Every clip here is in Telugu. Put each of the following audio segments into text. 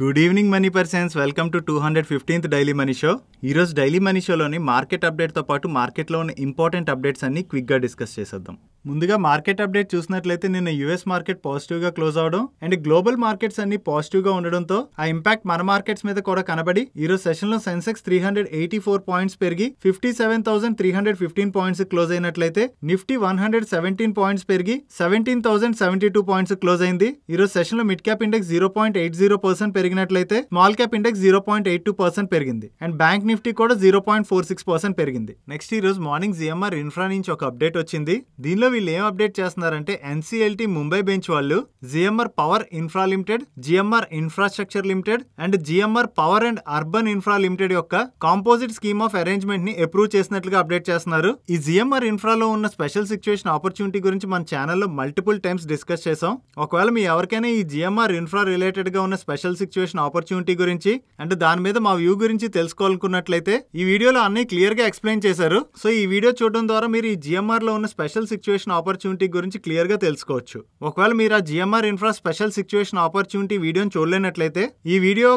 good evening money persons welcome to two hundred fifteenth daily money show ఈరోజు డైలీ మనీ షోలోని మార్కెట్ అప్డేట్తో పాటు మార్కెట్లో ఉన్న ఇంపార్టెంట్ అప్డేట్స్ అన్ని క్విక్గా డిస్కస్ చేసేద్దాం ముందుగా మార్కెట్ అప్డేట్ చూసినట్లయితే నిన్న యూఎస్ మార్కెట్ పాజిటివ్ గా క్లోజ్ అవడం అండ్ గ్లోబల్ మార్కెట్స్ అన్ని పాజిటివ్ గా ఉండడంతో ఆ ఇంపాక్ట్ మన మార్కెట్స్ మీద కూడా కనబడి ఈ రోజు సెషన్ లో Sensex three hundred eighty four points పెరిగి fifty seven thousand three hundred fifteen points close అయినట్లయితే Nifty one hundred seventeen points పెరిగి seventeen thousand seventy two points close అయింది ఈ రోజు సెషన్ లో mid cap index zero point eight zero percent పెరిగినట్లయితే small cap index zero point eight two percent పెరిగింది అండ్ బ్యాంక్ నిఫ్టీ కూడా zero point four six percent పెరిగింది నెక్స్ట్ ఈ రోజు మార్నింగ్ జిఎంఆర్ ఇన్ఫ్రా నుంచి ఒక అప్డేట్ వచ్చింది దీనిలో వీళ్ళు ఏం అప్డేట్ చేస్తున్నారంటే ఎన్సీఎల్టీ ముంబై బెంచ్ వాళ్ళు GMR power infra limited GMR infrastructure limited and GMR power and urban infra limited యొక్క కాంపోజిట్ స్కీమ్ ఆఫ్ అరేంజ్మెంట్ ని అప్రూవ్ చేసినట్లుగా అప్డేట్ చేస్తున్నారు ఈ జిఎంఆర్ ఇన్ఫ్రాలో ఉన్న స్పెషల్ సిచ్యువేషన్ ఆపర్చునిటీ గురించి మన ఛానల్లో మల్టిపుల్ టైమ్స్ డిస్కస్ చేసాం ఒకవేళ మీ ఎవరికైనా ఈ జిఎంఆర్ ఇన్ఫ్రా రిలేటెడ్ గా ఉన్న స్పెషల్ సిచ్యువేషన్ ఆపర్చునిటీ గురించి అండ్ దాని మీద మా వ్యూ గురించి తెలుసుకోవాలనుకున్నట్లయితే ఈ వీడియోలో అన్ని క్లియర్ గా ఎక్స్ప్లెయిన్ చేశారు సో ఈ వీడియో చూడడం ద్వారా మీరు ఈ జిఎంఆర్ లో ఉన్న స్పెషల్ సిచ్యువేషన్ సిచ్యువేషన్ ఆపర్చునిటీ గురించి క్లియర్గా తెలుసుకోవచ్చు ఒకవేళ మీరు ఆ GMR infra special situation opportunity వీడియోని చూడలేనట్లయితే ఈ వీడియో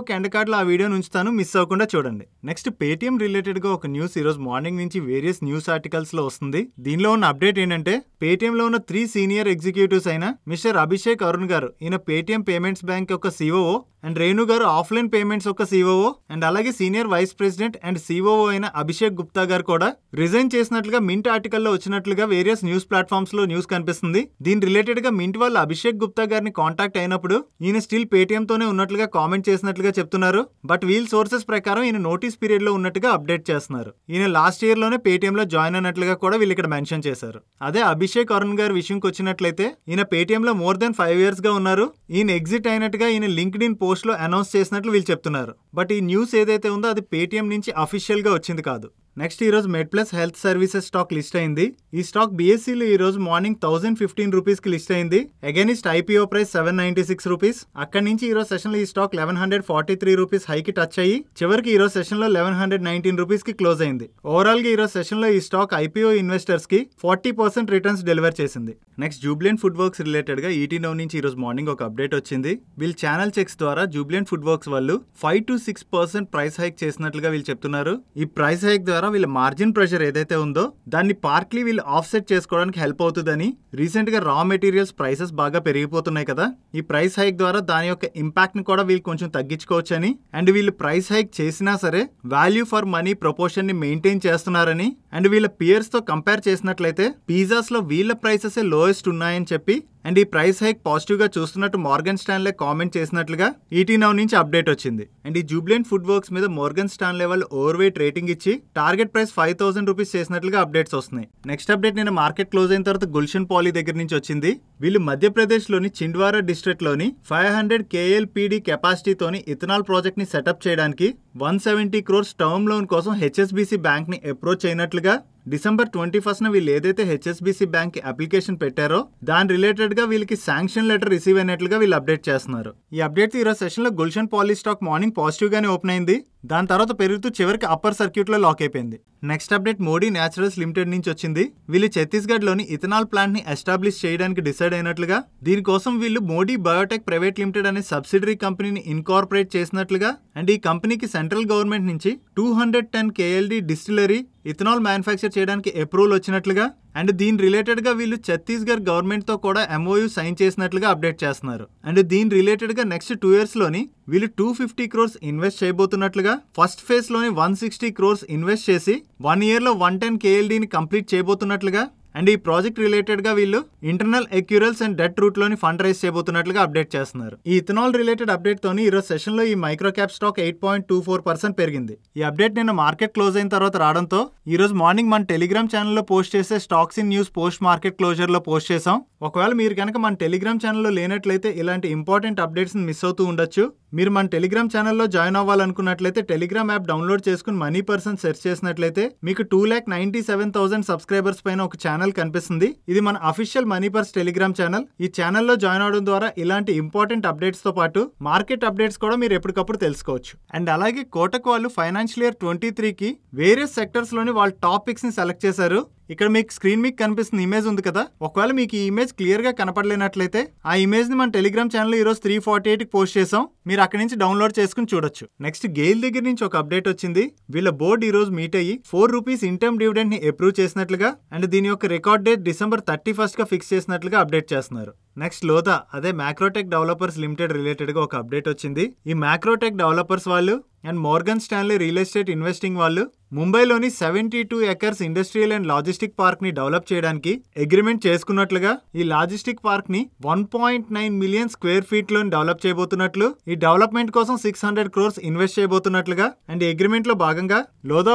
లో ఆ వీడియోని ఉంచుతాను మిస్ అవ్వకుండా చూడండి నెక్స్ట్ పేటీఎం రిలేటెడ్గా ఒక న్యూస్ ఈరోజు మార్నింగ్ నుంచి వేరియస్ న్యూస్ ఆర్టికల్స్లో వస్తుంది దీనిలో ఉన్న అప్డేట్ ఏంటంటే పేటీఎంలో ఉన్న త్రీ సీనియర్ ఎగ్జిక్యూటివ్స్ అయిన మిస్టర్ అభిషేక్ అరుణ్ గారు ఈయన పేటీఎం పేమెంట్స్ బ్యాంక్ యొక్క సిఓఓ అండ్ రేణు గారు ఆఫ్లైన్ పేమెంట్స్ ఒక సీఓఓ అండ్ అలాగే senior vice president and COO అయిన అభిషేక్ గుప్తా గారు కూడా రిజైన్ చేసినట్లుగా మింట్ ఆర్టికల్లో వచ్చినట్లుగా వేరియస్ న్యూస్ ప్లాట్ఫామ్స్ లో న్యూస్ కనిపిస్తుంది దీని రిలేటెడ్ గా మింట్ వాళ్ళు అభిషేక్ గుప్తా గారిని కాంటాక్ట్ అయినప్పుడు ఈయన స్టిల్ పేటీఎం తోనే ఉన్నట్లుగా కామెంట్ చేసినట్లుగా చెప్తున్నారు బట్ వీల్ సోర్సెస్ ప్రకారం ఈయన నోటీస్ పీరియడ్ లో ఉన్నట్టుగా అప్డేట్ చేస్తున్నారు ఈయన లాస్ట్ ఇయర్ లోనే పేటీఎం లో జాయిన్ అయినట్లుగా కూడా వీళ్ళు ఇక్కడ మెన్షన్ చేశారు అదే అభిషేక్ అరుణ్ గారి విషయంకి వచ్చినట్లయితే ఈయన పేటీఎం లో మోర్ దెన్ ఫైవ్ ఇయర్స్ గా ఉన్నారు ఈయన ఎగ్జిట్ అయినట్టుగా ఈయన లింక్డ్ ఇన్ పోస్ట్ పోస్ట్లో అనౌన్స్ చేసినట్లు వీళ్ళు చెప్తున్నారు బట్ ఈ న్యూస్ ఏదైతే ఉందో అది పేటీఎం నుంచి అఫీషియల్గా వచ్చింది కాదు నెక్స్ట్ ఈరోజు MedPlus health services stock list అయింది ఈ స్టాక్ బీఎస్సీలో ఈ రోజు మార్నింగ్ థౌసండ్ ఫిఫ్టీన్ రూపీస్ కి లిస్ట్ అయింది against IPO price seven ninety six rupees అక్కడ నుంచి ఈ రోజు సెషన్ లో ఈ stock eleven hundred forty three rupees హైకి టచ్ అయ్యి చివరికి ఈ రోజు సెషన్ లో లెవెన్ హండ్రెడ్ నైన్టీన్ రూపీస్ కి క్లోజ్ అయింది ఓవరాల్ గా ఈ రోజు సెషన్ లో ఈ స్టాక్ ఐపీఓ ఇన్వెస్టర్స్ కి ఫార్టీ పర్సెంట్ రిటర్న్స్ డెలివర్ చేసింది next Jubilant food works related గా ఈటీ e నౌ నుంచి ఈ రోజు మార్నింగ్ ఒక అప్డేట్ వచ్చింది వీళ్ళు ఛానల్ చెక్స్ ద్వారా జూబ్లియన్ ఫుడ్ వర్క్స్ వాళ్ళు five to six percent price hike చేసినట్లుగా వీళ్ళు చెప్తున్నారు ఈ ప్రైస్ హైక్ ద్వారా ద్వారా వీళ్ళ మార్జిన్ ప్రెషర్ ఏదైతే ఉందో దాన్ని పార్ట్లీ వీళ్ళు ఆఫ్సెట్ చేసుకోవడానికి హెల్ప్ అవుతుందని రీసెంట్గా రా మెటీరియల్స్ ప్రైసెస్ బాగా పెరిగిపోతున్నాయి కదా ఈ ప్రైస్ హైక్ ద్వారా దాని యొక్క ఇంపాక్ట్ని కూడా వీళ్ళు కొంచెం తగ్గించుకోవచ్చని అండ్ వీళ్ళు ప్రైస్ హైక్ చేసినా సరే వాల్యూ ఫర్ మనీ ప్రపోర్షన్ని మెయింటైన్ చేస్తున్నారని అండ్ వీళ్ళ పియర్స్తో కంపేర్ చేసినట్లయితే పిజ్జాస్లో వీళ్ళ ప్రైసెస్ లోయెస్ట్ ఉన్నాయని చెప్పి అండ్ ఈ ప్రైస్ హైక్ పాజిటివ్గా చూస్తున్నట్టు మార్గన్ స్టాన్లే కామెంట్ చేసినట్లుగా ఈటీ e నౌ నుంచి అప్డేట్ వచ్చింది అండ్ ఈ జూబ్లెంట్ ఫుడ్ వర్క్స్ మీద మోర్గన్ స్టాన్లే వాళ్ళు ఓవర్ వెయిట్ రేటింగ్ ఇచ్చి target price five thousand rupees చేసినట్లుగా అప్డేట్స్ వస్తున్నాయి నెక్స్ట్ అప్డేట్ నేను మార్కెట్ క్లోజ్ అయిన తర్వాత గుల్షన్ పాలీ దగ్గర నుంచి వచ్చింది వీళ్ళు మధ్యప్రదేశ్లోని చిండ్వారా డిస్ట్రిక్ట్లోని ఫైవ్ హండ్రెడ్ కేఎల్పిడి కెపాసిటీతోని ఇథనాల్ ప్రాజెక్ట్ని సెటప్ చేయడానికి one seventy crores term loan కోసం హెచ్ఎస్బిసి బ్యాంక్ని అప్రోచ్ అయినట్లు Africa డిసెంబర్ ట్వంటీ ఫస్ట్న వీళ్ళు ఏదైతే హెచ్ఎస్బిసి బ్యాంక్ అప్లికేషన్ పెట్టారో దాని రిలేటెడ్గా వీళ్ళకి శాంక్షన్ లెటర్ రిసీవ్ అయినట్లుగా వీళ్ళు అప్డేట్ చేస్తున్నారు ఈ అప్డేట్ ఈరోజు సెషన్లో గుల్షన్ పాలీ స్టాక్ మార్నింగ్ పాజిటివ్గానే ఓపెన్ అయింది దాని తర్వాత పెరుగుతూ చివరికి అప్పర్ సర్క్యూట్లో లాక్ అయిపోయింది next update Modi naturals limited నుంచి వచ్చింది వీళ్ళు ఛత్తీస్గఢ్లోని ఇథనాల్ ప్లాంట్ని ఎస్టాబ్లిష్ చేయడానికి డిసైడ్ అయినట్లుగా దీనికోసం వీళ్ళు మోడీ బయోటెక్ ప్రైవేట్ లిమిటెడ్ అనే సబ్సిడరీ కంపెనీని ఇన్కార్పొరేట్ చేసినట్లుగా అండ్ ఈ కంపెనీకి సెంట్రల్ గవర్నమెంట్ నుంచి two hundred ten KLD distillery ethanol manufacture చేయడానికి అప్రూవల్ వచ్చినట్లుగా అండ్ దీని రిలేటెడ్గా వీళ్ళు ఛత్తీస్గఢ్ గవర్నమెంట్తో కూడా ఎంఓయూ సైన్ చేసినట్లుగా అప్డేట్ చేస్తున్నారు అండ్ దీని రిలేటెడ్గా నెక్స్ట్ టూ ఇయర్స్లోని వీళ్ళు టూ ఫిఫ్టీ క్రోర్స్ ఇన్వెస్ట్ చేయబోతున్నట్లుగా ఫస్ట్ ఫేజ్లోని వన్ సిక్స్టీ క్రోర్స్ ఇన్వెస్ట్ చేసి వన్ ఇయర్లో వన్ టెన్ కేఎల్డీని కంప్లీట్ చేయబోతున్నట్లుగా అండ్ ఈ ప్రాజెక్ట్ రిలేటెడ్ గా వీళ్ళు internal accruals and debt route లోని ఫండ్ రైజ్ చేయబోతున్నట్లుగా అప్డేట్ చేస్తున్నారు ఈ ఇథనాల్ రిలేటెడ్ అప్డేట్ ఈ ఈరోజు సెషన్ లో ఈ micro cap stock eight point two four percent పెరిగింది ఈ అప్డేట్ నేను మార్కెట్ క్లోజ్ అయిన తర్వాత రావడంతో ఈ రోజు మార్నింగ్ మన టెలిగ్రామ్ ఛానల్లో పోస్ట్ చేసే stocks in news post market closure లో పోస్ట్ చేసాం ఒకవేళ మీరు కనుక మన టెలిగ్రామ్ ఛానల్లో లేనట్లయితే ఇలాంటి ఇంపార్టెంట్ అప్డేట్స్ని మిస్ అవుతూ ఉండొచ్చు మీరు మన టెలిగ్రామ్ ఛానల్లో జాయిన్ అవ్వాలనుకున్నట్లయితే టెలిగ్రామ్ యాప్ డౌన్లోడ్ చేసుకుని మనీ పర్సన్ సెర్చ్ చేసినట్లయితే మీకు two lakh ninety seven thousand subscribers పైన ఒక ఛానల్ కనిపిస్తుంది ఇది మన official money purse Telegram channel ఈ ఛానల్లో జాయిన్ అవడం ద్వారా ఇలాంటి ఇంపార్టెంట్ అప్డేట్స్తో పాటు మార్కెట్ అప్డేట్స్ కూడా మీరు ఎప్పటికప్పుడు తెలుసుకోవచ్చు అండ్ అలాగే కోటక్ వాళ్ళు ఫైనాన్షియల్ ఇయర్ ట్వంటీ త్రీకి వేరియస్ లోని వాళ్ళ ని సెలెక్ట్ చేశారు ఇక్కడ మీకు స్క్రీన్ మీకు కనిపిస్తున్న ఇమేజ్ ఉంది కదా ఒకవేళ మీకు ఈ ఇమేజ్ క్లియర్గా కనపడలేనట్లయితే ఆ ఇమేజ్ని మన టెలిగ్రామ్ ఛానల్ ఈరోజు త్రీ ఫార్టీ ఎయిట్కి పోస్ట్ చేసాం మీరు అక్కడి నుంచి డౌన్లోడ్ చేసుకుని చూడొచ్చు నెక్స్ట్ గెయిల్ దగ్గర నుంచి ఒక అప్డేట్ వచ్చింది వీళ్ళ బోర్డు ఈరోజు మీట్ అయ్యి ఫోర్ రూపీస్ ఇంటర్మ్ డివిడెండ్ని అప్రూవ్ చేసినట్లుగా అండ్ దీని యొక్క రికార్డ్ డేట్ డిసెంబర్ థర్టీ ఫస్ట్గా ఫిక్స్ చేసినట్లుగా అప్డేట్ చేస్తున్నారు నెక్స్ట్ లోదా అదే మ్యాక్రోటెక్ డెవలపర్స్ లిమిటెడ్ రిలేటెడ్గా ఒక అప్డేట్ వచ్చింది ఈ మ్యాక్రోటెక్ డెవలపర్స్ వాళ్ళు and Morgan Stanley real estate investing వాళ్ళు ముంబైలోని seventy two acres industrial and logistic park ని డెవలప్ చేయడానికి అగ్రిమెంట్ చేసుకున్నట్లుగా ఈ లాజిస్టిక్ పార్క్ ని one point nine million square feet లో డెవలప్ చేయబోతున్నట్లు ఈ డెవలప్మెంట్ కోసం సిక్స్ హండ్రెడ్ క్రోర్స్ ఇన్వెస్ట్ చేయబోతున్నట్లుగా అండ్ అగ్రిమెంట్ లో భాగంగా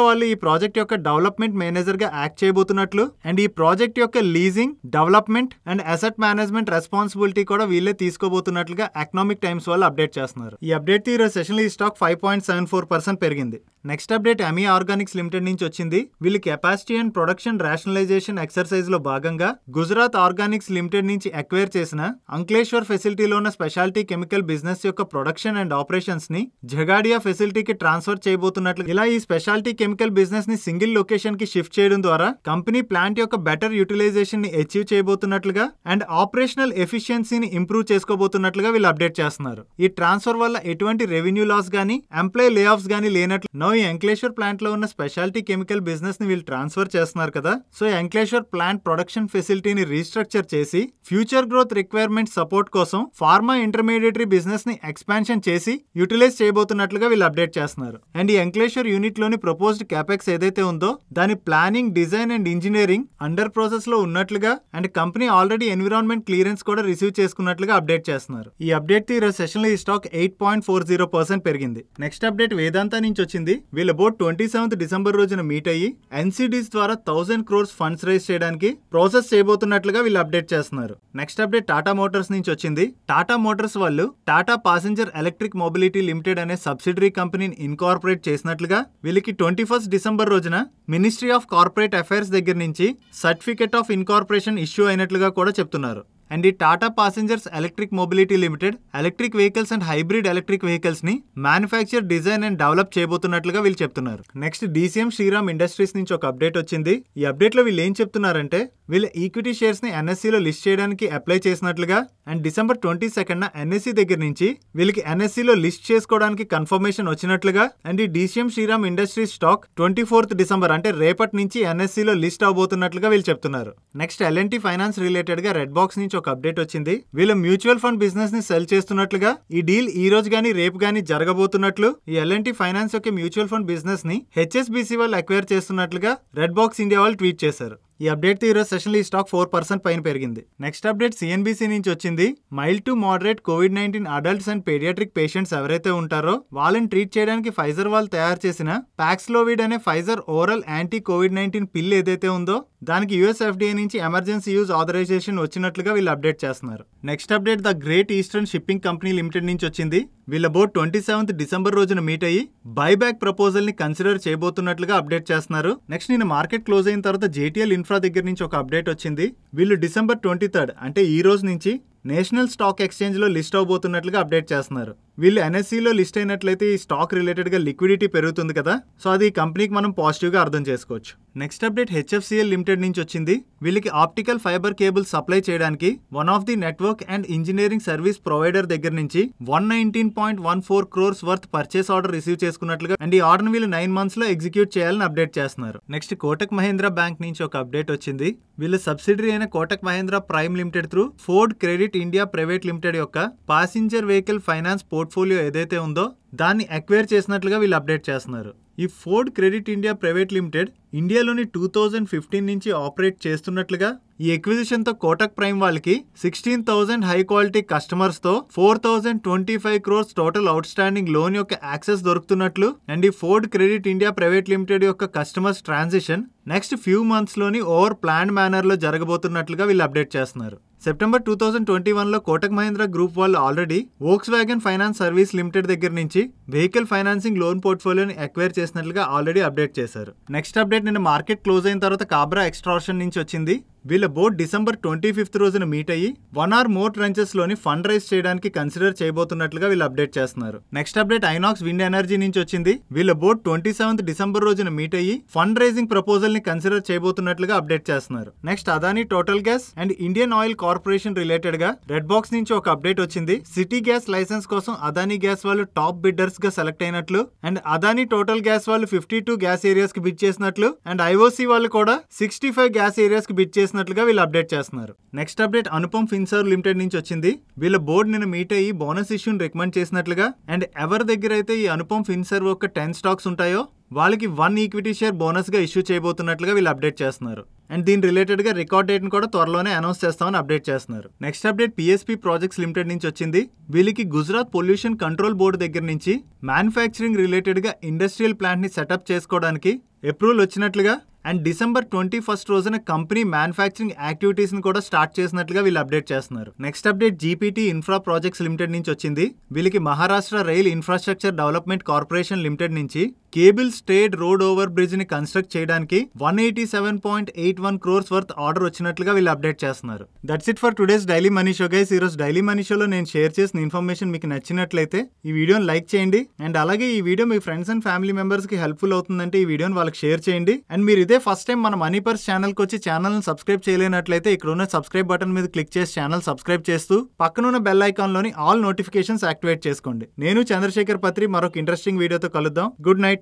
వాళ్ళు ఈ ప్రాజెక్ట్ యొక్క డెవలప్మెంట్ మేనేజర్ గా యాక్ట్ చేయబోతున్నట్లు అండ్ ఈ ప్రాజెక్ట్ యొక్క leasing development and asset management responsibility కూడా వీళ్ళే తీసుకోబోతున్నట్లుగా ఎకనామిక్ టైమ్స్ వాళ్ళు అప్డేట్ చేస్తున్నారు ఈ అప్డేట్ తీరు సెషన్ ఈ stock five point seven four percent పెరిగింది నెక్స్ట్ అప్డేట్ ఎమీ ఆర్గానిక్ ఎలక్ట్రానిక్స్ లిమిటెడ్ నుంచి వచ్చింది వీళ్ళు capacity and production rationalization exercise లో భాగంగా గుజరాత్ ఆర్గానిక్స్ లిమిటెడ్ నుంచి అక్వైర్ చేసిన అంక్లేశ్వర్ ఫెసిలిటీలో ఉన్న స్పెషాలిటీ కెమికల్ బిజినెస్ యొక్క ప్రొడక్షన్ అండ్ ఆపరేషన్స్ ని జగాడియా ఫెసిలిటీకి ట్రాన్స్ఫర్ చేయబోతున్నట్లు ఇలా ఈ స్పెషాలిటీ కెమికల్ బిజినెస్ ని సింగిల్ లొకేషన్ కి షిఫ్ట్ చేయడం ద్వారా కంపెనీ ప్లాంట్ యొక్క బెటర్ యూటిలైజేషన్ ని అచీవ్ చేయబోతున్నట్లుగా అండ్ ఆపరేషనల్ ఎఫిషియన్సీని ఇంప్రూవ్ చేసుకోబోతున్నట్లుగా వీళ్ళు అప్డేట్ చేస్తున్నారు ఈ ట్రాన్స్ఫర్ వల్ల ఎటువంటి రెవెన్యూ లాస్ గానీ ఎంప్లాయీ లే ఆఫ్స్ గానీ లేనట్లు నో ఈ అంకలేశ్వర్ ప్లాంట్ లో ఉన్న స్పెషాలిటీ కెమికల్ బిజినెస్ ని వీళ్ళు ట్రాన్స్ఫర్ చేస్తున్నారు కదా సో అంక్లేశ్వర్ ప్లాంట్ ప్రొడక్షన్ ఫెసిలిటీని రీస్ట్రక్చర్ చేసి ఫ్యూచర్ గ్రోత్ రిక్వైర్మెంట్ సపోర్ట్ కోసం ఫార్మా ఇంటర్మీడియటరీ బిజినెస్ ని ఎక్స్పాన్షన్ చేసి యూటిలైజ్ చేయబోతున్నట్లుగా వీళ్ళు అప్డేట్ చేస్తున్నారు అండ్ ఈ అంక్లేశ్వర్ యూనిట్ లోని ప్రపోజ్డ్ క్యాపెక్స్ ఏదైతే ఉందో దాని planning design and engineering under process లో ఉన్నట్లుగా and company already environment clearance కూడా రిసీవ్ చేసుకున్నట్లుగా అప్డేట్ చేస్తున్నారు ఈ అప్డేట్ తీర సెషన్ లో ఈ stock eight point four zero percent పెరిగింది నెక్స్ట్ అప్డేట్ వేదాంత నుంచి వచ్చింది వీళ్ళు అబౌట్ ట్వంటీ సెవెంత్ డిసెంబర్ రోజున మీట్ అయ్యి ఎన్సీడీస్ ద్వారా థౌసండ్ క్రోర్స్ ఫండ్స్ రైజ్ చేయడానికి ప్రాసెస్ చేయబోతున్నట్లుగా వీళ్ళు అప్డేట్ చేస్తున్నారు నెక్స్ట్ అప్డేట్ టాటా మోటార్స్ నుంచి వచ్చింది టాటా మోటార్స్ వాళ్ళు Tata passenger electric mobility limited అనే సబ్సిడరీ కంపెనీని ఇన్కార్పొరేట్ చేసినట్లుగా వీళ్ళకి ట్వంటీ ఫస్ట్ డిసెంబర్ రోజున మినిస్ట్రీ ఆఫ్ కార్పొరేట్ అఫైర్స్ దగ్గర నుంచి సర్టిఫికేట్ ఆఫ్ ఇన్కార్పొరేషన్ ఇష్యూ అయినట్లుగా కూడా చెప్తున్నారు అండ్ ఈ Tata passengers electric mobility limited electric vehicles and hybrid electric vehicles ని మ్యానుఫ్యాక్చర్ డిజైన్ అండ్ డెవలప్ చేయబోతున్నట్లుగా వీళ్ళు చెప్తున్నారు నెక్స్ట్ డీసీఎం శ్రీరామ్ ఇండస్ట్రీస్ నుంచి ఒక అప్డేట్ వచ్చింది ఈ అప్డేట్ లో వీళ్ళు ఏం చెప్తున్నారంటే వీళ్ళ ఈక్విటీ షేర్స్ ని ఎన్ఎస్సీ లో లిస్ట్ చేయడానికి అప్లై చేసినట్లుగా and December twenty second NSE దగ్గర నుంచి వీళ్ళకి ఎన్ఎస్సీ లో లిస్ట్ చేసుకోవడానికి కన్ఫర్మేషన్ వచ్చినట్లుగా అండ్ ఈ DCM Shriram industries stock twenty fourth December అంటే రేపటి నుంచి ఎన్ఎస్సీ లో లిస్ట్ అవబోతున్నట్లుగా వీళ్ళు చెప్తున్నారు నెక్స్ట్ ఎల్ఎన్టీ ఫైనాన్స్ రిలేటెడ్ గా రెడ్ బాక్స్ నుంచి ఒక అప్డేట్ వచ్చింది వీళ్ళు మ్యూచువల్ ఫండ్ బిజినెస్ ని సెల్ చేస్తున్నట్లుగా ఈ డీల్ ఈ రోజు గానీ రేపు గానీ జరగబోతున్నట్లు ఈ ఎల్ఎన్టీ ఫైనాన్స్ యొక్క మ్యూచువల్ ఫండ్ బిజినెస్ ని హెచ్ఎస్బిసి వాళ్ళు అక్వైర్ చేస్తున్నట్లుగా రెడ్ బాక్స్ ఇండియా వాళ్ళు ట్వీట్ చేశారు ఈ అప్డేట్తో ఈరోజు లో ఈ స్టాక్ ఫోర్ పర్సెంట్ పైన పెరిగింది నెక్స్ట్ అప్డేట్ సిఎన్బిసి నుంచి వచ్చింది mild to moderate covid nineteen adults and paediatric patients ఎవరైతే ఉంటారో వాళ్ళని ట్రీట్ చేయడానికి ఫైజర్ వాళ్ళు తయారు చేసిన ప్యాక్స్లోవిడ్ అనే Pfizer oral anti covid nineteen pill ఏదైతే ఉందో దానికి యుఎస్ ఎఫ్డీఏ నుంచి ఎమర్జెన్సీ యూజ్ ఆథరైజేషన్ వచ్చినట్లుగా వీళ్ళు అప్డేట్ చేస్తున్నారు next update the great eastern shipping company limited నుంచి వచ్చింది వీళ్ళ బోర్డు ట్వంటీ సెవెంత్ డిసెంబర్ రోజున మీట్ అయ్యి బైబ్యాక్ ప్రపోజల్ని కన్సిడర్ చేయబోతున్నట్లుగా అప్డేట్ చేస్తున్నారు నెక్స్ట్ నేను మార్కెట్ క్లోజ్ అయిన తర్వాత జేటీఎల్ ఇన్ఫ్రా దగ్గర నుంచి ఒక అప్డేట్ వచ్చింది వీళ్ళు డిసెంబర్ ట్వంటీ థర్డ్ అంటే ఈ రోజు నుంచి నేషనల్ స్టాక్ ఎక్స్చేంజ్లో లిస్ట్ అవబోతున్నట్లుగా అప్డేట్ చేస్తున్నారు వీళ్ళు ఎన్ఎస్సీలో లిస్ట్ అయినట్లయితే ఈ స్టాక్ రిలేటెడ్గా లిక్విడిటీ పెరుగుతుంది కదా సో అది కంపెనీకి మనం పాజిటివ్గా అర్థం చేసుకోవచ్చు నెక్స్ట్ అప్డేట్ హెచ్ఎఫ్సిఎల్ లిమిటెడ్ నుంచి వచ్చింది వీళ్ళకి ఆప్టికల్ ఫైబర్ కేబుల్ సప్లై చేయడానికి one of the network and engineering service provider దగ్గర నుంచి one nineteen point one four crores worth purchase order receive చేసుకున్నట్లుగా అండ్ ఈ ఆర్డర్ వీళ్ళు నైన్ మంత్స్ లో ఎగ్జిక్యూట్ చేయాలని అప్డేట్ చేస్తున్నారు నెక్స్ట్ కోటక్ మహేంద్ర బ్యాంక్ నుంచి ఒక అప్డేట్ వచ్చింది వీళ్ళు సబ్సిడరీ అయిన Kotak Mahindra prime limited through Ford credit India private limited యొక్క passenger vehicle finance port portfolio ఏదైతే ఉందో దాన్ని అక్వైర్ చేసినట్లుగా వీళ్ళు అప్డేట్ చేస్తున్నారు ఈ Ford credit India private limited ఇండియాలోని టూ థౌజండ్ ఫిఫ్టీన్ నుంచి ఆపరేట్ చేస్తున్నట్లుగా ఈ ఎక్విజిషన్తో కోటక్ ప్రైమ్ వాళ్ళకి సిక్స్టీన్ థౌసండ్ హై క్వాలిటీ కస్టమర్స్తో four thousand twenty five crores total outstanding loan యొక్క యాక్సెస్ దొరుకుతున్నట్లు అండ్ ఈ Ford credit India private limited యొక్క కస్టమర్స్ ట్రాన్సిషన్ నెక్స్ట్ ఫ్యూ మంత్స్లోని ఓవర్ ప్లాన్ మేనర్లో జరగబోతున్నట్లుగా వీళ్ళు అప్డేట్ చేస్తున్నారు సెప్టెంబర్ టూ థౌజండ్ ట్వంటీ వన్లో కోటక్ మహీంద్రా గ్రూప్ వాళ్ళు already Volkswagen finance service limited దగ్గర నుంచి వెహికల్ ఫైనాన్సింగ్ లోన్ పోర్ట్ఫోలియోని అక్వైర్ చేసినట్లుగా ఆల్రెడీ అప్డేట్ చేశారు నెక్స్ట్ అప్డేట్ నిన్న మార్కెట్ క్లోజ్ అయిన తర్వాత కాబ్రా ఎక్స్ట్రాషన్ నుంచి వచ్చింది వీళ్ళ బోర్డు డిసెంబర్ ట్వంటీ ఫిఫ్త్ రోజున మీట్ అయ్యి వన్ ఆర్ మోర్ లోని ఫండ్ రైజ్ చేయడానికి కన్సిడర్ చేయబోతున్నట్లుగా వీళ్ళు అప్డేట్ చేస్తున్నారు next update INOX wind energy నుంచి వచ్చింది వీళ్ళ బోర్డు ట్వంటీ సెవెంత్ డిసెంబర్ రోజున మీట్ అయ్యి ఫండ్ రైజింగ్ ప్రపోజల్ ని కన్సిడర్ చేయబోతున్నట్లుగా అప్డేట్ చేస్తున్నారు next Adani total gas and Indian oil corporation related గా రెడ్ బాక్స్ నుంచి ఒక అప్డేట్ వచ్చింది సిటీ గ్యాస్ లైసెన్స్ కోసం అదానీ గ్యాస్ వాళ్ళు టాప్ బిడ్డర్స్ గా సెలెక్ట్ అయినట్లు అండ్ అదానీ టోటల్ గ్యాస్ వాళ్ళు ఫిఫ్టీ టూ గ్యాస్ ఏరియాస్ కి బిడ్ చేసినట్లు అండ్ ఐఓసీ వాళ్ళు కూడా సిక్స్టీ ఫైవ్ గ్యాస్ ఏరియాస్ కి బిడ్ చేసిన చేస్తున్నట్లుగా వీళ్ళు అప్డేట్ చేస్తున్నారు next update Anupam finserv limited నుంచి వచ్చింది వీళ్ళ బోర్డు నిన్న మీట్ అయ్యి బోనస్ ఇష్యూని రికమెండ్ చేసినట్లుగా అండ్ ఎవరి దగ్గర అయితే ఈ అనుపమ్ ఫిన్సర్ ఒక టెన్ స్టాక్స్ ఉంటాయో వాళ్ళకి వన్ ఈక్విటీ షేర్ బోనస్గా ఇష్యూ చేయబోతున్నట్లుగా వీళ్ళు అప్డేట్ చేస్తున్నారు అండ్ దీని రిలేటెడ్గా రికార్డ్ డేట్ని కూడా త్వరలోనే అనౌన్స్ చేస్తామని అప్డేట్ చేస్తున్నారు next update PSP projects limited నుంచి వచ్చింది వీళ్ళకి గుజరాత్ పొల్యూషన్ కంట్రోల్ బోర్డు దగ్గర నుంచి మ్యానుఫ్యాక్చరింగ్ రిలేటెడ్గా ఇండస్ట్రియల్ ప్లాంట్ని సెటప్ చేసుకోవడానికి అప్రూవల్ వచ్చినట్లుగా అండ్ డిసెంబర్ ట్వంటీ ఫస్ట్ రోజున కంపెనీ మ్యానుఫ్యాక్చరింగ్ యాక్టివిటీస్ని కూడా స్టార్ట్ చేసినట్లుగా వీళ్ళు అప్డేట్ చేస్తున్నారు next update GPT infra projects limited నుంచి వచ్చింది వీళ్ళకి Maharashtra rail infrastructure development corporation limited నుంచి cable stayed road over bridge ని కన్స్ట్రక్ట్ చేయడానికి one eighty seven point eight one crores worth order వచ్చినట్లుగా వీళ్ళు అప్డేట్ చేస్తున్నారు that's it for today's daily money show guys ఈరోజు డైలీ మనీ షోలో నేను షేర్ చేసిన ఇన్ఫర్మేషన్ మీకు నచ్చినట్లయితే ఈ వీడియోని లైక్ చేయండి అండ్ అలాగే ఈ వీడియో మీ ఫ్రెండ్స్ అండ్ ఫ్యామిలీ మెంబర్స్ కి హెల్ప్ఫుల్ అవుతుందంటే ఈ వీడియోని వాళ్ళకి షేర్ చేయండి అండ్ మీరు ఇదే ఫస్ట్ టైం మన మనీ పర్స్ కి వచ్చి ఛానల్ని సబ్స్క్రైబ్ చేయలేనట్లయితే ఇక్కడ ఉన్న సబ్స్క్రైబ్ బటన్ మీద క్లిక్ చేసి ఛానల్ సబ్స్క్రైబ్ చేస్తూ ఉన్న బెల్ లోని ఆల్ నోటిఫికేషన్స్ యాక్టివేట్ చేసుకోండి నేను చంద్రశేఖర్ పత్రి మరొక ఇంట్రెస్టింగ్ వీడియోతో కలుద్దాం గుడ్ నైట్